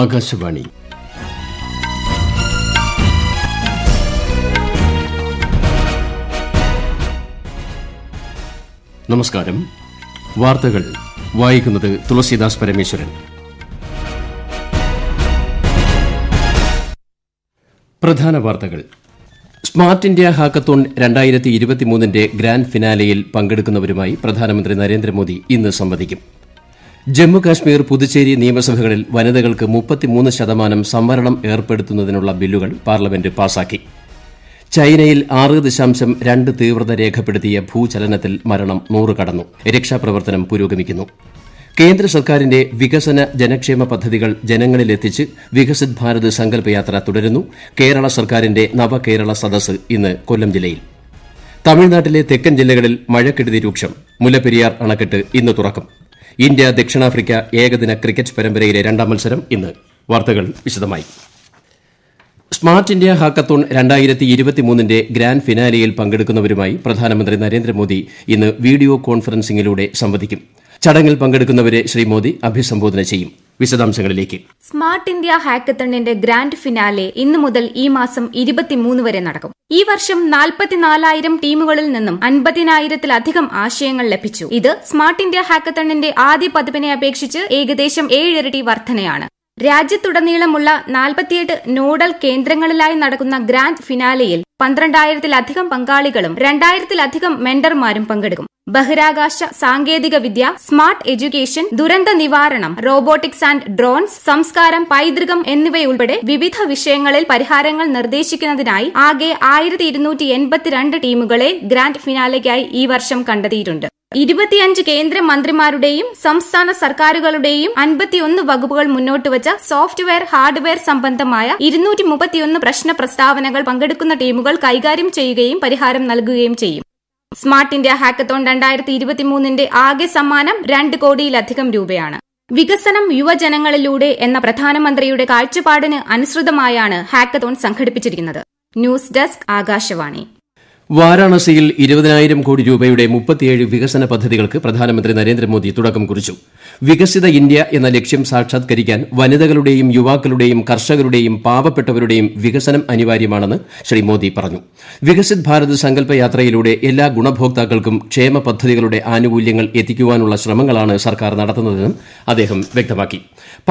ആകാശവാണി നമസ്കാരം വാർത്തകൾ വായിക്കുന്നത് തുളസീദാസ് പരമേശ്വരൻ പ്രധാന വാർത്തകൾ സ്മാർട്ട് ഇന്ത്യ ഹാക്കത്തോൺ രണ്ടായിരത്തി ഇരുപത്തിമൂന്നിന്റെ ഗ്രാൻഡ് ഫിനാലെയിൽ പങ്കെടുക്കുന്നവരുമായി പ്രധാനമന്ത്രി നരേന്ദ്രമോദി ഇന്ന് സംവദിക്കും ജമ്മു കാശ്മീർ പുതുച്ചേരി നിയമസഭകളിൽ വനിതകൾക്ക് മുപ്പത്തിമൂന്ന് ശതമാനം സംവരണം ഏർപ്പെടുത്തുന്നതിനുള്ള ബില്ലുകൾ പാർലമെന്റ് പാസാക്കി ചൈനയിൽ ആറ് ദശാംശം രണ്ട് തീവ്രത രേഖപ്പെടുത്തിയ ഭൂചലനത്തിൽ മരണം നൂറ് കടന്നു രക്ഷാപ്രവർത്തനം പുരോഗമിക്കുന്നു കേന്ദ്ര സർക്കാരിന്റെ വികസന ജനക്ഷേമ പദ്ധതികൾ ജനങ്ങളിലെത്തിച്ച് വികസിത് ഭാരത് സങ്കല്പയാത്ര തുടരുന്നു കേരള സർക്കാരിന്റെ നവകേരള സദസ് ഇന്ന് കൊല്ലം ജില്ലയിൽ തമിഴ്നാട്ടിലെ തെക്കൻ ജില്ലകളിൽ മഴക്കെടുതി രൂക്ഷം മുല്ലപ്പെരിയാർ അണക്കെട്ട് ഇന്ന് തുറക്കും ഇന്ത്യ ദക്ഷിണാഫ്രിക്ക ഏകദിന ക്രിക്കറ്റ് പരമ്പരയിലെ രണ്ടാം മത്സരം ഇന്ന് വാർത്തകൾ വിശദമായി സ്മാർട്ട് ഇന്ത്യ ഹാക്കത്തോൺ രണ്ടായിരത്തി ഇരുപത്തിമൂന്നിന്റെ ഗ്രാൻഡ് ഫിനാലിയിൽ പങ്കെടുക്കുന്നവരുമായി പ്രധാനമന്ത്രി നരേന്ദ്രമോദി ഇന്ന് വീഡിയോ കോൺഫറൻസിംഗിലൂടെ സംവദിക്കും ചടങ്ങിൽ പങ്കെടുക്കുന്നവരെ ശ്രീ മോദി അഭിസംബോധന ചെയ്യും വിശദാംശങ്ങളിലേക്ക് സ്മാർട്ട് ഇന്ത്യ ഹാക്കത്തണിന്റെ ഗ്രാൻഡ് ഫിനാലെ ഇന്നു മുതൽ ഈ മാസം ഇരുപത്തിമൂന്ന് വരെ നടക്കും ഈ വർഷം നാൽപ്പത്തിനാലായിരം ടീമുകളിൽ നിന്നും അൻപതിനായിരത്തിലധികം ആശയങ്ങൾ ലഭിച്ചു ഇത് സ്മാർട്ട് ഇന്ത്യ ഹാക്കത്തണിന്റെ ആദ്യ പതിപ്പിനെ അപേക്ഷിച്ച് ഏകദേശം ഏഴിരട്ടി വർധനയാണ് രാജ്യത്തുടനീളമുള്ള നാൽപ്പത്തിയെട്ട് നോഡൽ കേന്ദ്രങ്ങളിലായി നടക്കുന്ന ഗ്രാൻഡ് ഫിനാലെയിൽ പന്ത്രണ്ടായിരത്തിലധികം പങ്കാളികളും രണ്ടായിരത്തിലധികം മെന്റർമാരും പങ്കെടുക്കും ബഹിരാകാശ സാങ്കേതികവിദ്യ സ്മാർട്ട് എഡ്യൂക്കേഷൻ ദുരന്ത നിവാരണം റോബോട്ടിക്സ് ആൻഡ് ഡ്രോൺസ് സംസ്കാരം പൈതൃകം എന്നിവയുൾപ്പെടെ വിവിധ വിഷയങ്ങളിൽ പരിഹാരങ്ങൾ നിർദ്ദേശിക്കുന്നതിനായി ആകെ ടീമുകളെ ഗ്രാൻഡ് ഫിനാലയ്ക്കായി ഈ വർഷം കണ്ടെത്തിയിട്ടുണ്ട് ഇരുപത്തിയഞ്ച് കേന്ദ്ര മന്ത്രിമാരുടെയും സംസ്ഥാന സർക്കാരുകളുടെയും അൻപത്തിയൊന്ന് വകുപ്പുകൾ മുന്നോട്ടുവച്ച സോഫ്റ്റ്വെയർ ഹാർഡ്വെയർ സംബന്ധമായ ഇരുന്നൂറ്റി മുപ്പത്തിയൊന്ന് പ്രശ്ന പ്രസ്താവനകൾ പങ്കെടുക്കുന്ന ടീമുകൾ കൈകാര്യം ചെയ്യുകയും പരിഹാരം നൽകുകയും ചെയ്യും സ്മാർട്ട് ഇന്ത്യ ഹാക്കത്തോൺ രണ്ടായിരത്തി ഇരുപത്തിമൂന്നിന്റെ ആകെ സമ്മാനം രണ്ട് കോടിയിലധികം രൂപയാണ് വികസനം യുവജനങ്ങളിലൂടെ എന്ന പ്രധാനമന്ത്രിയുടെ കാഴ്ചപ്പാടിന് അനുസൃതമായാണ് ഹാക്കത്തോൺ സംഘടിപ്പിച്ചിരിക്കുന്നത് ന്യൂസ് ഡെസ്ക് ആകാശവാണി വാരാണസിയിൽ ഇരുപതിനായിരം കോടി രൂപയുടെ മുപ്പത്തിയേഴ് വികസന പദ്ധതികൾക്ക് പ്രധാനമന്ത്രി നരേന്ദ്രമോദി തുടക്കം കുറിച്ചു വികസിത ഇന്ത്യ എന്ന ലക്ഷ്യം സാക്ഷാത്കരിക്കാൻ വനിതകളുടെയും യുവാക്കളുടെയും കർഷകരുടെയും പാവപ്പെട്ടവരുടെയും വികസനം അനിവാര്യമാണെന്ന് ശ്രീ മോദി പറഞ്ഞു വികസിത് ഭാരത് സങ്കല്പ യാത്രയിലൂടെ എല്ലാ ഗുണഭോക്താക്കൾക്കും ക്ഷേമ പദ്ധതികളുടെ ആനുകൂല്യങ്ങൾ എത്തിക്കുവാനുള്ള ശ്രമങ്ങളാണ് സർക്കാർ നടത്തുന്നതെന്നും അദ്ദേഹം വ്യക്തമാക്കി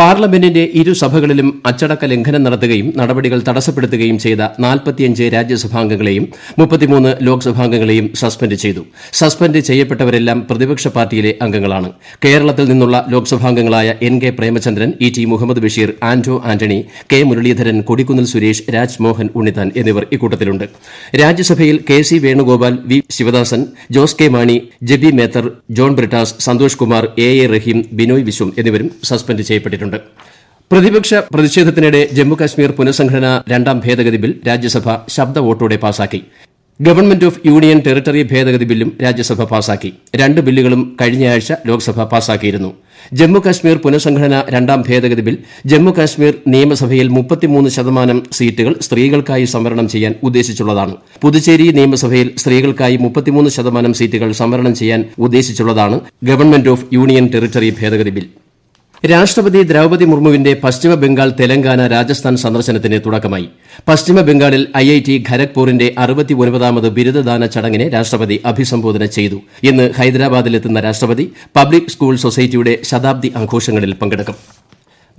പാർലമെന്റിന്റെ ഇരു സഭകളിലും അച്ചടക്ക ലംഘനം നടത്തുകയും നടപടികൾ തടസ്സപ്പെടുത്തുകയും ചെയ്ത നാൽപ്പത്തിയഞ്ച് രാജ്യസഭാംഗങ്ങളെയും മുപ്പത്തിമൂന്ന് ലോക്സഭാംഗങ്ങളെയും സസ്പെൻഡ് ചെയ്തു സസ്പെൻഡ് ചെയ്യപ്പെട്ടവരെല്ലാം പ്രതിപക്ഷ പാർട്ടിയിലെ അംഗങ്ങളാണ് കേരളത്തിൽ നിന്നുള്ള ലോക്സഭാംഗങ്ങളായ N K Premachandran E T Muhammad Basheer Anto Antony K Muraleedharan Kodikunnil Suresh Rajmohan Unnithan എന്നിവർ ഇക്കൂട്ടത്തിലുണ്ട് രാജ്യസഭയിൽ K C Venugopal V Sivadasan Jose K Mani Jebi Mather John Brittas Santhosh Kumar A A Rahim Binoy Viswam എന്നിവരും സസ്പെൻഡ് ചെയ്യപ്പെട്ടിട്ടുണ്ട് പ്രതിപക്ഷ പ്രതിഷേധത്തിനിടെ ജമ്മുകാശ്മീർ പുനഃസംഘടന രണ്ടാം ഭേദഗതി ബിൽ രാജ്യസഭ ശബ്ദ വോട്ടോടെ പാസാക്കി ഗവൺമെന്റ് ഓഫ് യൂണിയൻ ടെറിട്ടറി ഭേദഗതി ബില്ലും രാജ്യസഭ പാസാക്കി രണ്ട് ബില്ലുകളും കഴിഞ്ഞയാഴ്ച ലോക്സഭ പാസാക്കിയിരുന്നു ജമ്മുകാശ്മീർ പുനഃസംഘടന രണ്ടാം ഭേദഗതി ബിൽ ജമ്മുകാശ്മീർ നിയമസഭയിൽ ശതമാനം സീറ്റുകൾ സ്ത്രീകൾക്കായി സംവരണം ചെയ്യാൻ ഉദ്ദേശിച്ചുള്ളതാണ് പുതുച്ചേരി നിയമസഭയിൽ സ്ത്രീകൾക്കായി ശതമാനം സീറ്റുകൾ സംവരണം ചെയ്യാൻ ഉദ്ദേശിച്ചുള്ളതാണ് ഗവൺമെന്റ് ഓഫ് യൂണിയൻ ടെറിട്ടറി ഭേദഗതി ബിൽ രാഷ്ട്രപതി ദ്രൌപതി മുർമുവിന്റെ പശ്ചിമബംഗാൾ തെലങ്കാന രാജസ്ഥാൻ സന്ദർശനത്തിന് തുടക്കമായി പശ്ചിമബംഗാളിൽ ഐഐടി ഖരഗ്പൂരിന്റെ അറുപത്തിഒൻപതാമത് ബിരുദദാന ചടങ്ങിനെ രാഷ്ട്രപതി അഭിസംബോധന ചെയ്തു ഇന്ന് ഹൈദരാബാദിലെത്തുന്ന രാഷ്ട്രപതി പബ്ലിക് സ്കൂൾ സൊസൈറ്റിയുടെ ശതാബ്ദി ആഘോഷങ്ങളിൽ പങ്കെടുക്കും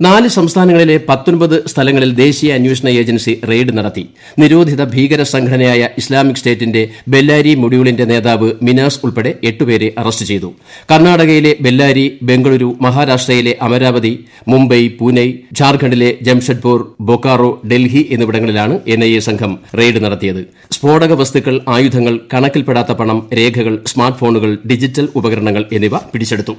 നാല് സംസ്ഥാനങ്ങളിലെ പത്തൊൻപത് സ്ഥലങ്ങളിൽ ദേശീയ അന്വേഷണ ഏജൻസി റെയ്ഡ് നടത്തി നിരോധിത ഭീകര സംഘടനയായ ഇസ്ലാമിക് സ്റ്റേറ്റിന്റെ ബെല്ലാരി മൊഡ്യൂളിന്റെ നേതാവ് മിനാസ് ഉൾപ്പെടെ എട്ടുപേരെ അറസ്റ്റ് ചെയ്തു കർണാടകയിലെ ബെല്ലാരി ബംഗളൂരു മഹാരാഷ്ട്രയിലെ അമരാവതി മുംബൈ പൂനെ ഝാർഖണ്ഡിലെ ജംഷഡ്പൂർ ബൊക്കാറോ ഡൽഹി എന്നിവിടങ്ങളിലാണ് എൻഐഎ സംഘം റെയ്ഡ് നടത്തിയത് സ്ഫോടക വസ്തുക്കൾ ആയുധങ്ങൾ കണക്കിൽപ്പെടാത്ത പണം രേഖകൾ സ്മാർട്ട് ഫോണുകൾ ഡിജിറ്റൽ ഉപകരണങ്ങൾ എന്നിവ പിടിച്ചെടുത്തു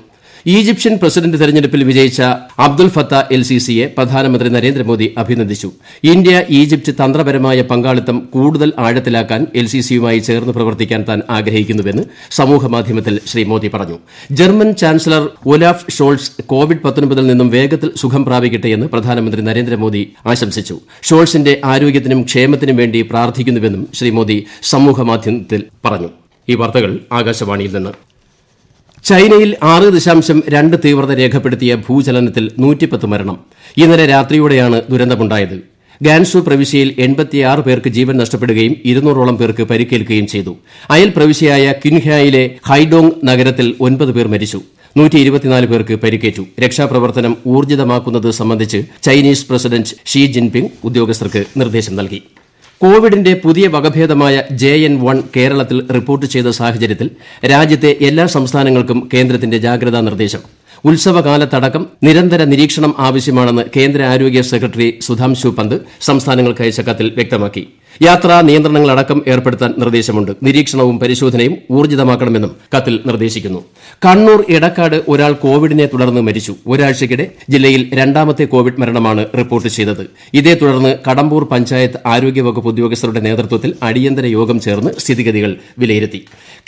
ഈജിപ്ഷ്യൻ പ്രസിഡന്റ് തെരഞ്ഞെടുപ്പിൽ വിജയിച്ച അബ്ദുൽ ഫത്ത എൽ സിയെ പ്രധാനമന്ത്രി നരേന്ദ്രമോദി അഭിനന്ദിച്ചു ഇന്ത്യ ഈജിപ്ത് തന്ത്രപരമായ പങ്കാളിത്തം കൂടുതൽ ആഴത്തിലാക്കാൻ എൽ സിയുമായി ചേർന്ന് പ്രവർത്തിക്കാൻ താൻ ആഗ്രഹിക്കുന്നുവെന്ന് സമൂഹമാധ്യമത്തിൽ ശ്രീ മോദി പറഞ്ഞു German chancellor Olaf Scholz COVID പത്തൊൻപതിൽ നിന്നും വേഗത്തിൽ സുഖം പ്രാപിക്കട്ടെയെന്ന് പ്രധാനമന്ത്രി നരേന്ദ്രമോദി ആശംസിച്ചു ഷോൾസിന്റെ ആരോഗ്യത്തിനും ക്ഷേമത്തിനും വേണ്ടി പ്രാർത്ഥിക്കുന്നുവെന്നും ശ്രീ മോദി സമൂഹമാധ്യമത്തിൽ പറഞ്ഞു ഈ വാർത്തകൾ ആകാശവാണിയിൽ നിന്ന് ചൈനയിൽ ആറ് ദശാംശം രണ്ട് തീവ്രത രേഖപ്പെടുത്തിയ ഭൂചലനത്തിൽ നൂറ്റിപ്പത്ത് മരണം ഇന്നലെ രാത്രിയോടെയാണ് ദുരന്തമുണ്ടായത് ഗാൻസു പ്രവിശ്യയിൽ എൺപത്തിയാറ് പേർക്ക് ജീവൻ നഷ്ടപ്പെടുകയും ഇരുന്നൂറോളം പേർക്ക് പരിക്കേൽക്കുകയും ചെയ്തു അയൽ പ്രവിശ്യയായ കിൻഹായിലെ ഹൈഡോങ് നഗരത്തിൽ ഒൻപത് പേർ മരിച്ചു പേർക്ക് പരിക്കേറ്റു രക്ഷാപ്രവർത്തനം ഊർജ്ജിതമാക്കുന്നത് സംബന്ധിച്ച് ചൈനീസ് പ്രസിഡന്റ് ഷീ ജിൻപിങ് ഉദ്യോഗസ്ഥർക്ക് നിർദ്ദേശം നൽകി കോവിഡിന്റെ പുതിയ വകഭേദമായ ജെ എൻ വൺ കേരളത്തിൽ റിപ്പോർട്ട് ചെയ്ത സാഹചര്യത്തിൽ രാജ്യത്തെ എല്ലാ സംസ്ഥാനങ്ങൾക്കും കേന്ദ്രത്തിന്റെ ജാഗ്രതാ നിർദ്ദേശം ഉത്സവകാലത്തടക്കം നിരന്തര നിരീക്ഷണം ആവശ്യമാണെന്ന് കേന്ദ്ര ആരോഗ്യ സെക്രട്ടറി സുധാംശു പന്ത് സംസ്ഥാനങ്ങൾക്ക് അയച്ച കത്തിൽ വ്യക്തമാക്കി യാത്രാ നിയന്ത്രണങ്ങളടക്കം ഏർപ്പെടുത്താൻ നിർദ്ദേശമുണ്ട് നിരീക്ഷണവും പരിശോധനയും ഊർജ്ജിതമാക്കണമെന്നും കത്തിൽ നിർദ്ദേശിക്കുന്നു കണ്ണൂർ ഇടക്കാട് ഒരാൾ കോവിഡിനെ തുടർന്ന് മരിച്ചു ഒരാഴ്ചയ്ക്കിടെ ജില്ലയിൽ രണ്ടാമത്തെ കോവിഡ് മരണമാണ് റിപ്പോർട്ട് ചെയ്തത് ഇതേ തുടർന്ന് കടമ്പൂർ പഞ്ചായത്ത് ആരോഗ്യവകുപ്പ് ഉദ്യോഗസ്ഥരുടെ നേതൃത്വത്തിൽ അടിയന്തര യോഗം ചേർന്ന് സ്ഥിതിഗതികൾ വിലയിരുത്തി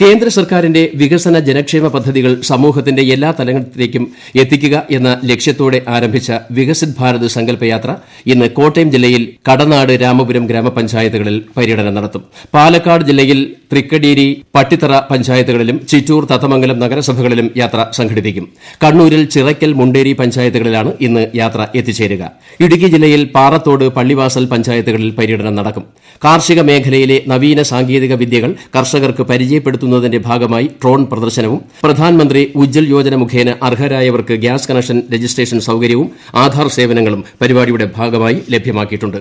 കേന്ദ്ര സർക്കാരിന്റെ വികസന ജനക്ഷേമ പദ്ധതികൾ സമൂഹത്തിന്റെ എല്ലാ തലങ്ങളിലേക്കും എത്തിക്കുക എന്ന ലക്ഷ്യത്തോടെ ആരംഭിച്ച വികസിത് ഭാരത് സങ്കല്പയാത്ര ഇന്ന് കോട്ടയം ജില്ലയിൽ കടനാട് രാമപുരം ഗ്രാമപഞ്ചായത്ത് പഞ്ചായത്തുകളിൽ പര്യടനം നടത്തും പാലക്കാട് ജില്ലയിൽ തൃക്കടീരി പട്ടിത്തറ പഞ്ചായത്തുകളിലും ചിറ്റൂർ തത്തമംഗലം നഗരസഭകളിലും യാത്ര സംഘടിപ്പിക്കും കണ്ണൂരിൽ ചിറയ്ക്കൽ മുണ്ടേരി പഞ്ചായത്തുകളിലാണ് ഇന്ന് യാത്ര എത്തിച്ചേരുക ഇടുക്കി ജില്ലയിൽ പാറത്തോട് പള്ളിവാസൽ പഞ്ചായത്തുകളിൽ പര്യടനം നടക്കും കാർഷിക മേഖലയിലെ നവീന സാങ്കേതിക വിദ്യകൾ കർഷകർക്ക് പരിചയപ്പെടുത്തുന്നതിന്റെ ഭാഗമായി ഡ്രോൺ പ്രദർശനവും പ്രധാനമന്ത്രി ഉജ്ജൽ യോജന മുഖേന അർഹരായവർക്ക് ഗ്യാസ് കണക്ഷൻ രജിസ്ട്രേഷൻ സൌകര്യവും ആധാർ സേവനങ്ങളും പരിപാടിയുടെ ഭാഗമായി ലഭ്യമാക്കിയിട്ടുണ്ട്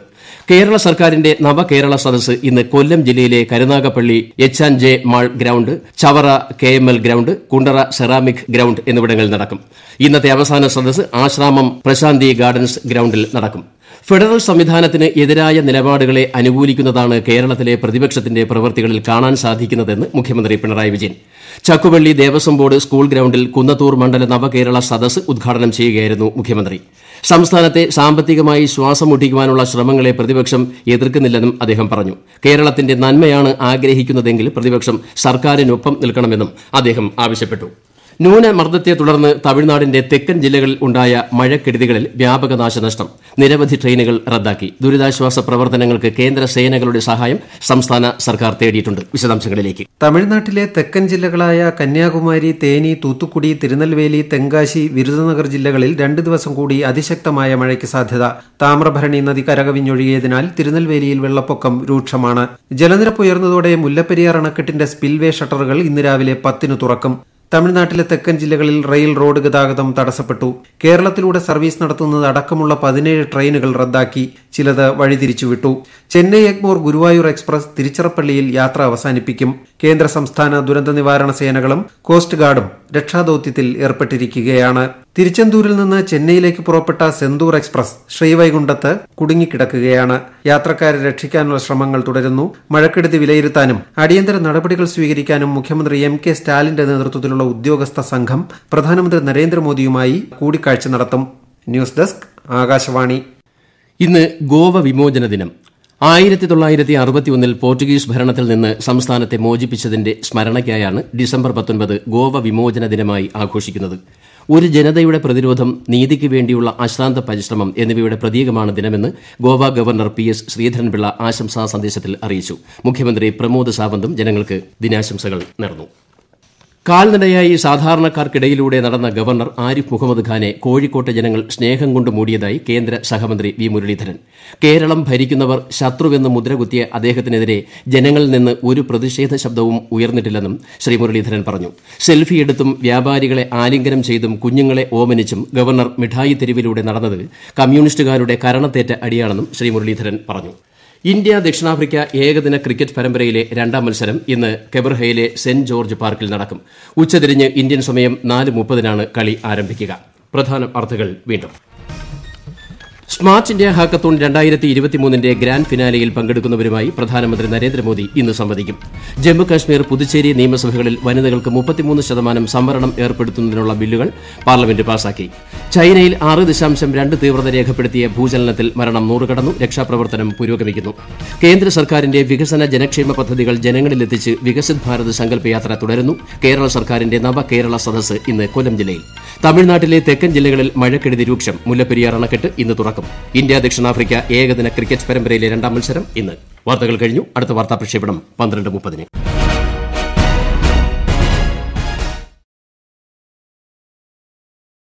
കേരള സർക്കാരിന്റെ നവകേരള കേരള സദസ്സ് ഇന്ന് കൊല്ലം ജില്ലയിലെ Karunagappally H and J mall ground Chavara K M L ground Kundara ceramic ground എന്നിവിടങ്ങളിൽ നടക്കും ഇന്നത്തെ അവസാന സദസ്സ് ആശ്രാമം പ്രശാന്തി ഗാർഡൻസ് ഗ്രൌണ്ടിൽ നടക്കും ഫെഡറൽ സംവിധാനത്തിന് എതിരായ നിലപാടുകളെ അനുകൂലിക്കുന്നതാണ് കേരളത്തിലെ പ്രതിപക്ഷത്തിന്റെ പ്രവൃത്തികളിൽ കാണാൻ സാധിക്കുന്നതെന്ന് മുഖ്യമന്ത്രി പിണറായി വിജയൻ ചക്കുവള്ളി ദേവസ്വം ബോർഡ് സ്കൂൾ ഗ്രൌണ്ടിൽ കുന്നത്തൂർ മണ്ഡല നവകേരള സദസ്സ് ഉദ്ഘാടനം ചെയ്യുകയായിരുന്നു മുഖ്യമന്ത്രി സംസ്ഥാനത്തെ സാമ്പത്തികമായി ശ്വാസം മുട്ടിക്കുവാനുള്ള ശ്രമങ്ങളെ പ്രതിപക്ഷം എതിർക്കുന്നില്ലെന്നും അദ്ദേഹം പറഞ്ഞു കേരളത്തിന്റെ നന്മയാണ് ആഗ്രഹിക്കുന്നതെങ്കിൽ പ്രതിപക്ഷം സർക്കാരിനൊപ്പം നിൽക്കണമെന്നും അദ്ദേഹം ആവശ്യപ്പെട്ടു ന്യൂനമർദ്ദത്തെ തുടർന്ന് തമിഴ്നാടിന്റെ തെക്കൻ ജില്ലകളിൽ ഉണ്ടായ മഴക്കെടുതികളിൽ വ്യാപക നാശനഷ്ടം നിരവധി ട്രെയിനുകൾ റദ്ദാക്കി ദുരിതാശ്വാസ പ്രവർത്തനങ്ങൾക്ക് കേന്ദ്ര സേനകളുടെ സഹായം സംസ്ഥാന സർക്കാർ തേടിയിട്ടുണ്ട് വിശദാംശങ്ങളിലേക്ക് തമിഴ്നാട്ടിലെ തെക്കൻ ജില്ലകളായ കന്യാകുമാരി തേനി തൂത്തുക്കുടി തിരുനെൽവേലി തെങ്കാശി വിരുദനഗർ ജില്ലകളിൽ രണ്ട് ദിവസം കൂടി അതിശക്തമായ മഴയ്ക്ക് സാധ്യത താമ്രഭരണി നദി കരകവിഞ്ഞൊഴുകിയതിനാൽ തിരുനെൽവേലിയിൽ വെള്ളപ്പൊക്കം രൂക്ഷമാണ് ജലനിരപ്പ് ഉയർന്നതോടെ മുല്ലപ്പെരിയാർ അണക്കെട്ടിന്റെ സ്പിൽവേ ഷട്ടറുകൾ ഇന്ന് രാവിലെ പത്തിന് തുറക്കും തമിഴ്നാട്ടിലെ തെക്കൻ ജില്ലകളിൽ റെയിൽ റോഡ് ഗതാഗതം തടസ്സപ്പെട്ടു കേരളത്തിലൂടെ സർവീസ് നടത്തുന്നത് അടക്കമുള്ള പതിനേഴ് ട്രെയിനുകൾ റദ്ദാക്കി ചിലത് വഴിതിരിച്ചുവിട്ടു ചെന്നൈ എഗ്മോർ ഗുരുവായൂർ എക്സ്പ്രസ് തിരുച്ചിറപ്പള്ളിയിൽ യാത്ര അവസാനിപ്പിക്കും കേന്ദ്ര സംസ്ഥാന ദുരന്ത നിവാരണ സേനകളും കോസ്റ്റ് ഗാർഡും രക്ഷാദൌത്യത്തിൽ ഏർപ്പെട്ടിരിക്കുകയാണ് തിരുച്ചെന്തൂരിൽ നിന്ന് ചെന്നൈയിലേക്ക് പുറപ്പെട്ട സെന്തൂർ എക്സ്പ്രസ് ശ്രീവൈകുണ്ഠത്ത് കുടുങ്ങിക്കിടക്കുകയാണ് യാത്രക്കാരെ രക്ഷിക്കാനുള്ള ശ്രമങ്ങൾ തുടരുന്നു മഴക്കെടുതി വിലയിരുത്താനും അടിയന്തര നടപടികൾ സ്വീകരിക്കാനും മുഖ്യമന്ത്രി എം കെ സ്റ്റാലിന്റെ നേതൃത്വത്തിലുള്ള ഉദ്യോഗസ്ഥ സംഘം പ്രധാനമന്ത്രി നരേന്ദ്രമോദിയുമായി കൂടിക്കാഴ്ച നടത്തും ന്യൂസ് ഡെസ്ക് ആകാശവാണി ഇന്ന് ഗോവ വിമോചന ദിനം ആയിരത്തി തൊള്ളായിരത്തി അറുപത്തിയൊന്നിൽ പോർച്ചുഗീസ് ഭരണത്തിൽ നിന്ന് സംസ്ഥാനത്തെ മോചിപ്പിച്ചതിന്റെ സ്മരണയ്ക്കായാണ് ഡിസംബർ പത്തൊൻപത് ഗോവ വിമോചന ദിനമായി ആഘോഷിക്കുന്നത് ഒരു ജനതയുടെ പ്രതിരോധം നീതിക്ക് വേണ്ടിയുള്ള അശ്രാന്ത പരിശ്രമം എന്നിവയുടെ പ്രതീകമാണ് ദിനമെന്ന് Goa governor P S Sreedharan Pillai ആശംസാ സന്ദേശത്തിൽ അറിയിച്ചു മുഖ്യമന്ത്രി പ്രമോദ് സാവന്തും ജനങ്ങൾക്ക് ദിനാശംസകൾ നേർന്നു കാൽനടയായി സാധാരണക്കാർക്കിടയിലൂടെ നടന്ന ഗവർണർ ആരിഫ് മുഹമ്മദ് ഖാനെ കോഴിക്കോട്ടെ ജനങ്ങൾ സ്നേഹം കൊണ്ട് മൂടിയതായി കേന്ദ്ര സഹമന്ത്രി വി മുരളീധരൻ കേരളം ഭരിക്കുന്നവർ ശത്രുവെന്ന് മുദ്രകുത്തിയ അദ്ദേഹത്തിനെതിരെ ജനങ്ങളിൽ നിന്ന് ഒരു പ്രതിഷേധ ശബ്ദവും ഉയർന്നിട്ടില്ലെന്നും ശ്രീ മുരളീധരൻ പറഞ്ഞു സെൽഫിയെടുത്തും വ്യാപാരികളെ ആലിംഗനം ചെയ്തും കുഞ്ഞുങ്ങളെ ഓമനിച്ചും ഗവർണർ മിഠായി തെരുവിലൂടെ നടന്നത് കമ്മ്യൂണിസ്റ്റുകാരുടെ കരണത്തേറ്റ അടിയാണെന്നും ശ്രീ മുരളീധരൻ പറഞ്ഞു ഇന്ത്യ ദക്ഷിണാഫ്രിക്ക ഏകദിന ക്രിക്കറ്റ് പരമ്പരയിലെ രണ്ടാം മത്സരം ഇന്ന് കെബർഹയിലെ സെന്റ് ജോർജ് പാർക്കിൽ നടക്കും ഉച്ചതിരിഞ്ഞ് ഇന്ത്യൻ സമയം നാല് മുപ്പതിനാണ് കളി ആരംഭിക്കുക സ്മാർട്ട് ഇന്ത്യ ഹാക്കത്തോൺ രണ്ടായിരത്തി ഇരുപത്തിമൂന്നിന്റെ ഗ്രാൻഡ് ഫിനാലെയിൽ പങ്കെടുക്കുന്നവരുമായി പ്രധാനമന്ത്രി നരേന്ദ്രമോദി ഇന്ന് സംവദിക്കും ജമ്മുകാശ്മീർ പുതുച്ചേരി നിയമസഭകളിൽ വനിതകൾക്ക് മുപ്പത്തിമൂന്ന് ശതമാനം സംവരണം ഏർപ്പെടുത്തുന്നതിനുള്ള ബില്ലുകൾ പാർലമെന്റ് പാസാക്കി ചൈനയിൽ ആറ് ദശാംശം രണ്ട് തീവ്രത രേഖപ്പെടുത്തിയ ഭൂചലനത്തിൽ മരണം നൂറുകടന്നു കടന്നു രക്ഷാപ്രവർത്തനം പുരോഗമിക്കുന്നു കേന്ദ്ര സർക്കാരിന്റെ വികസന ജനക്ഷേമ പദ്ധതികൾ ജനങ്ങളിലെത്തിച്ച് വികസിത് ഭാരത് സങ്കല്പയാത്ര തുടരുന്നു കേരള സർക്കാരിന്റെ നവകേരള സദസ്സ് ഇന്ന് കൊല്ലം ജില്ലയിൽ തമിഴ്നാട്ടിലെ തെക്കൻ ജില്ലകളിൽ മഴക്കെടുതി രൂക്ഷം മുല്ലപ്പെരിയാർ അണക്കെട്ട് ഇന്ന് തുറക്കും നടക്കും ഇന്ത്യ ദക്ഷിണാഫ്രിക്ക ഏകദിന ക്രിക്കറ്റ് പരമ്പരയിലെ രണ്ടാം മത്സരം ഇന്ന് വാർത്തകൾ കഴിഞ്ഞു അടുത്ത വാർത്താ പ്രക്ഷേപണം പന്ത്രണ്ട് മുപ്പതിന്